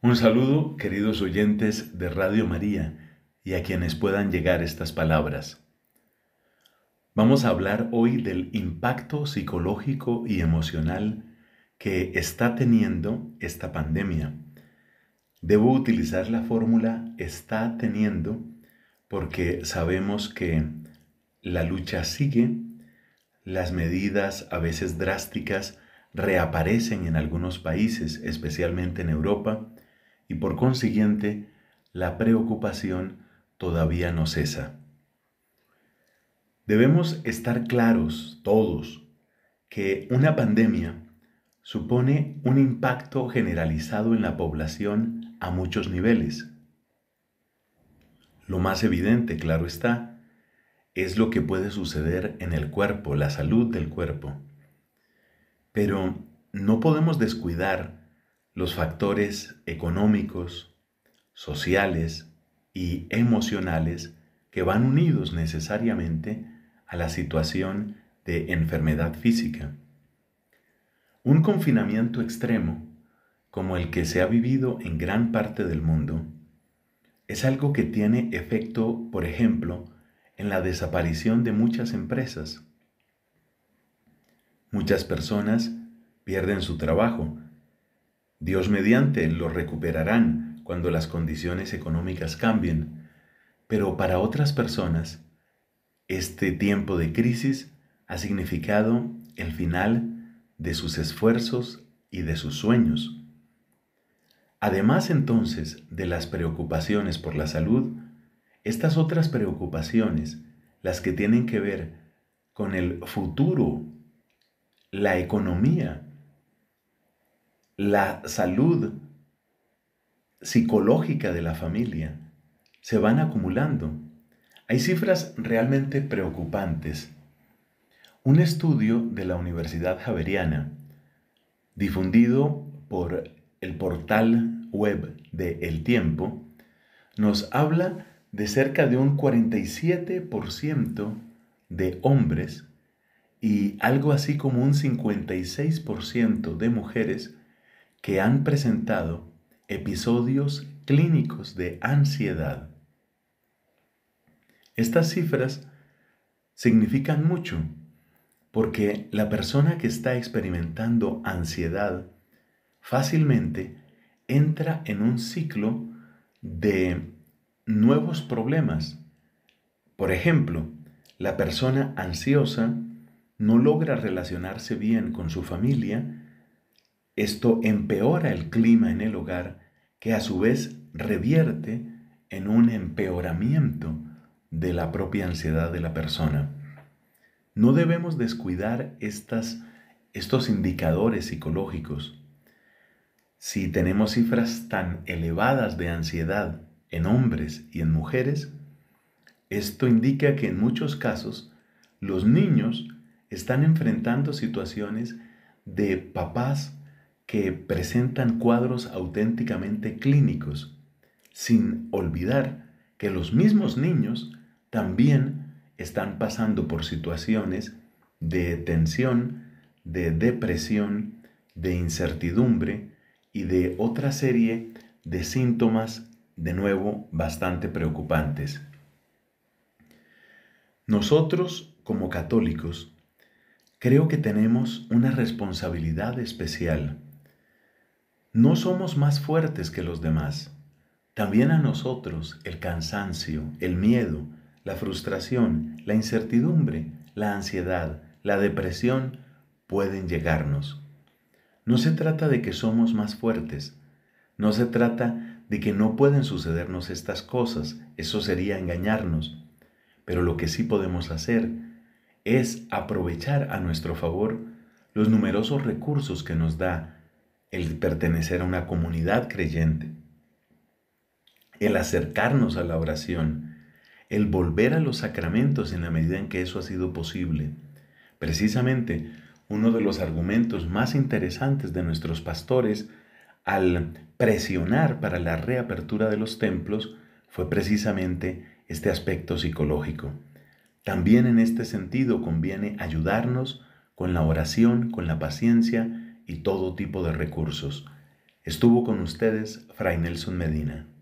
Un saludo, queridos oyentes de Radio María, y a quienes puedan llegar estas palabras. Vamos a hablar hoy del impacto psicológico y emocional que está teniendo esta pandemia. Debo utilizar la fórmula está teniendo porque sabemos que la lucha sigue, las medidas a veces drásticas reaparecen en algunos países, especialmente en Europa, y por consiguiente la preocupación todavía no cesa. Debemos estar claros todos que una pandemia supone un impacto generalizado en la población a muchos niveles. Lo más evidente, claro está, es lo que puede suceder en el cuerpo, la salud del cuerpo. Pero no podemos descuidar los factores económicos, sociales y emocionales que van unidos necesariamente a la situación de enfermedad física. Un confinamiento extremo, como el que se ha vivido en gran parte del mundo, es algo que tiene efecto, por ejemplo, en la desaparición de muchas empresas. Muchas personas pierden su trabajo Dios mediante lo recuperarán cuando las condiciones económicas cambien, pero para otras personas, este tiempo de crisis ha significado el final de sus esfuerzos y de sus sueños. Además entonces de las preocupaciones por la salud, estas otras preocupaciones, las que tienen que ver con el futuro, la economía, la salud psicológica de la familia se van acumulando. Hay cifras realmente preocupantes. Un estudio de la Universidad Javeriana, difundido por el portal web de El Tiempo, nos habla de cerca de un 47% de hombres y algo así como un 56% de mujeres que han presentado episodios clínicos de ansiedad. Estas cifras significan mucho porque la persona que está experimentando ansiedad fácilmente entra en un ciclo de nuevos problemas. Por ejemplo, la persona ansiosa no logra relacionarse bien con su familia esto empeora el clima en el hogar, que a su vez revierte en un empeoramiento de la propia ansiedad de la persona. No debemos descuidar estos indicadores psicológicos. Si tenemos cifras tan elevadas de ansiedad en hombres y en mujeres, esto indica que en muchos casos los niños están enfrentando situaciones de papás que presentan cuadros auténticamente clínicos, sin olvidar que los mismos niños también están pasando por situaciones de tensión, de depresión, de incertidumbre y de otra serie de síntomas de nuevo bastante preocupantes. Nosotros, como católicos, creo que tenemos una responsabilidad especial no somos más fuertes que los demás. También a nosotros el cansancio, el miedo, la frustración, la incertidumbre, la ansiedad, la depresión pueden llegarnos. No se trata de que somos más fuertes. No se trata de que no pueden sucedernos estas cosas. Eso sería engañarnos. Pero lo que sí podemos hacer es aprovechar a nuestro favor los numerosos recursos que nos da el pertenecer a una comunidad creyente, el acercarnos a la oración, el volver a los sacramentos en la medida en que eso ha sido posible. Precisamente, uno de los argumentos más interesantes de nuestros pastores al presionar para la reapertura de los templos fue precisamente este aspecto psicológico. También en este sentido conviene ayudarnos con la oración, con la paciencia, y todo tipo de recursos. Estuvo con ustedes Fray Nelson Medina.